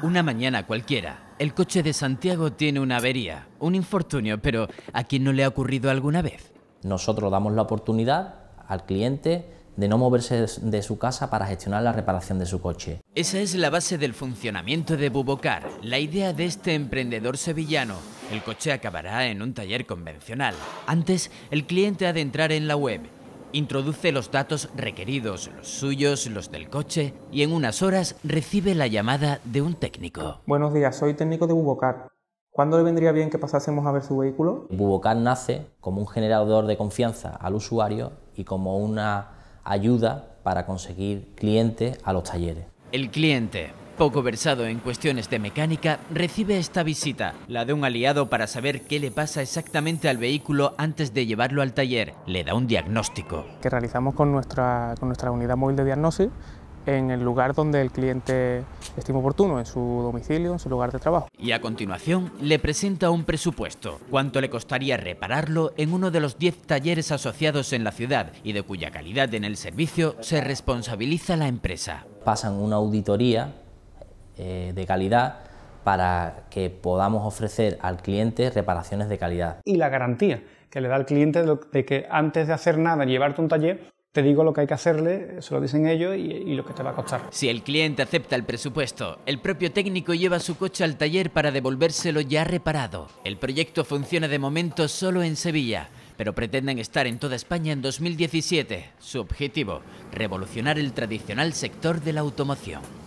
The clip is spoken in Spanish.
Una mañana cualquiera, el coche de Santiago tiene una avería, un infortunio, pero ¿a quién no le ha ocurrido alguna vez? Nosotros damos la oportunidad al cliente de no moverse de su casa para gestionar la reparación de su coche. Esa es la base del funcionamiento de Bubocar, la idea de este emprendedor sevillano. El coche acabará en un taller convencional. Antes, el cliente ha de entrar en la web Introduce los datos requeridos, los suyos, los del coche, y en unas horas recibe la llamada de un técnico. Buenos días, soy técnico de Bubocar. ¿Cuándo le vendría bien que pasásemos a ver su vehículo? Bubocar nace como un generador de confianza al usuario y como una ayuda para conseguir cliente a los talleres. El cliente, poco versado en cuestiones de mecánica, recibe esta visita, la de un aliado para saber qué le pasa exactamente al vehículo antes de llevarlo al taller. Le da un diagnóstico. Que realizamos con nuestra, con nuestra unidad móvil de diagnóstico en el lugar donde el cliente estima oportuno, en su domicilio, en su lugar de trabajo. Y a continuación le presenta un presupuesto, cuánto le costaría repararlo en uno de los 10 talleres asociados en la ciudad y de cuya calidad en el servicio se responsabiliza la empresa. Pasan una auditoría eh, de calidad para que podamos ofrecer al cliente reparaciones de calidad. Y la garantía que le da al cliente de que antes de hacer nada, llevarte un taller, te digo lo que hay que hacerle, se lo dicen ellos y, lo que te va a costar. Si el cliente acepta el presupuesto, el propio técnico lleva su coche al taller para devolvérselo ya reparado. El proyecto funciona de momento solo en Sevilla, pero pretenden estar en toda España en 2017. Su objetivo, revolucionar el tradicional sector de la automoción.